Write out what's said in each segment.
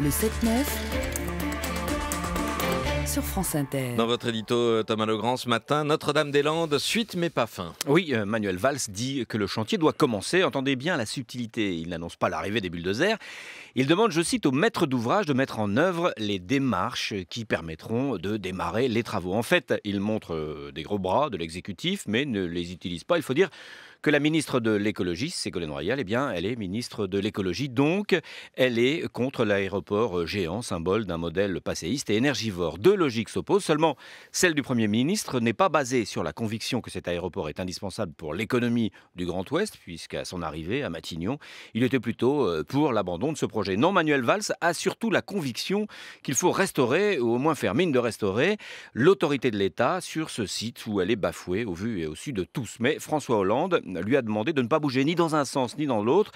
le 7-9 sur France Inter. Dans votre édito, euh, Thomas Legrand, ce matin, Notre-Dame-des-Landes, suite mais pas fin. Oui, euh, Manuel Valls dit que le chantier doit commencer. Entendez bien la subtilité. Il n'annonce pas l'arrivée des bulldozers. Il demande, je cite, au maître d'ouvrage de mettre en œuvre les démarches qui permettront de démarrer les travaux. En fait, il montre euh, des gros bras de l'exécutif, mais ne les utilise pas. Il faut dire que la ministre de l'écologie, Ségolène Royal, eh bien, elle est ministre de l'écologie, donc elle est contre l'aéroport géant, symbole d'un modèle passéiste et énergivore. Logique s'oppose Seulement, celle du Premier ministre n'est pas basée sur la conviction que cet aéroport est indispensable pour l'économie du Grand Ouest, puisqu'à son arrivée à Matignon, il était plutôt euh, pour l'abandon de ce projet. Non, Manuel Valls a surtout la conviction qu'il faut restaurer, ou au moins faire mine de restaurer, l'autorité de l'État sur ce site où elle est bafouée au vu et au su de tous. Mais François Hollande lui a demandé de ne pas bouger ni dans un sens ni dans l'autre.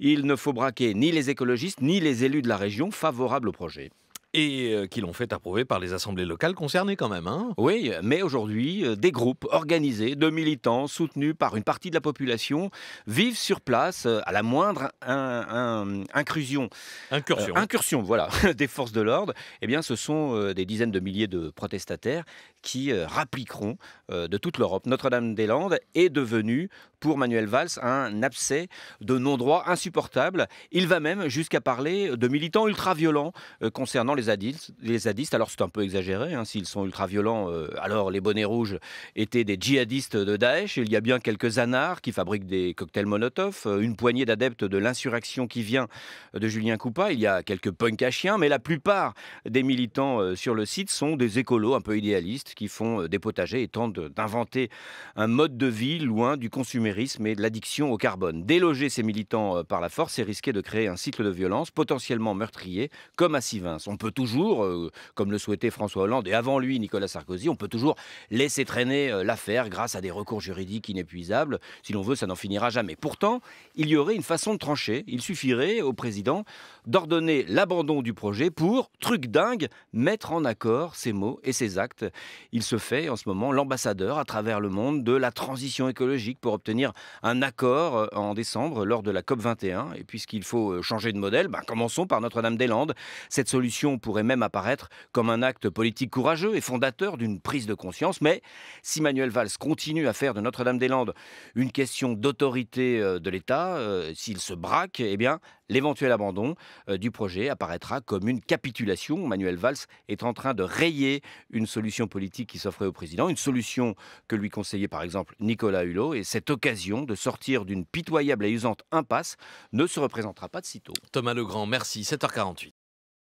Il ne faut braquer ni les écologistes ni les élus de la région favorables au projet et euh, qui l'ont fait approuver par les assemblées locales concernées quand même. Hein. oui, mais aujourd'hui, euh, des groupes organisés de militants soutenus par une partie de la population vivent sur place euh, à la moindre un, incursion. Incursion. voilà, des forces de l'ordre. Eh bien, ce sont des dizaines de milliers de protestataires qui rappliqueront de toute l'Europe. Notre-Dame-des-Landes est devenue pour Manuel Valls un abcès de non-droit insupportable. Il va même jusqu'à parler de militants ultra-violents euh, concernant les zadistes. Les Alors c'est un peu exagéré, hein. s'ils sont ultra-violents, euh, alors les bonnets rouges étaient des djihadistes de Daesh. Il y a bien quelques anards qui fabriquent des cocktails Molotov, euh, une poignée d'adeptes de l'insurrection qui vient de Julien Coupa. Il y a quelques punks à chiens, mais la plupart des militants sur le site sont des écolos un peu idéalistes qui font des potagers et tentent d'inventer un mode de vie loin du consumérisme et de l'addiction au carbone. Déloger ces militants euh, par la force, c'est risquer de créer un cycle de violence potentiellement meurtrier, comme à Sivins. On peut toujours, euh, comme le souhaitait François Hollande et avant lui Nicolas Sarkozy, on peut toujours laisser traîner euh, l'affaire grâce à des recours juridiques inépuisables. Si l'on veut, ça n'en finira jamais. Pourtant, il y aurait une façon de trancher. Il suffirait au président d'ordonner l'abandon du projet pour, truc dingue, mettre en accord ses mots et ses actes. Il se fait en ce moment l'ambassadeur à travers le monde de la transition écologique pour obtenir un accord euh, en décembre lors de la COP21. Et puisqu'il faut euh, changer de modèle, ben, commençons par Notre-Dame-des-Landes. Cette solution pourrait même apparaître comme un acte politique courageux et fondateur d'une prise de conscience. Mais si Manuel Valls continue à faire de Notre-Dame-des-Landes une question d'autorité euh, de l'État, s'il se braque, eh bien, l'éventuel abandon du projet apparaîtra comme une capitulation. Manuel Valls est en train de rayer une solution politique qui s'offrait au président, une solution que lui conseillait par exemple Nicolas Hulot. Et cette occasion l'occasion de sortir d'une pitoyable et usante impasse ne se représentera pas de sitôt. Thomas Legrand, merci. 7h48.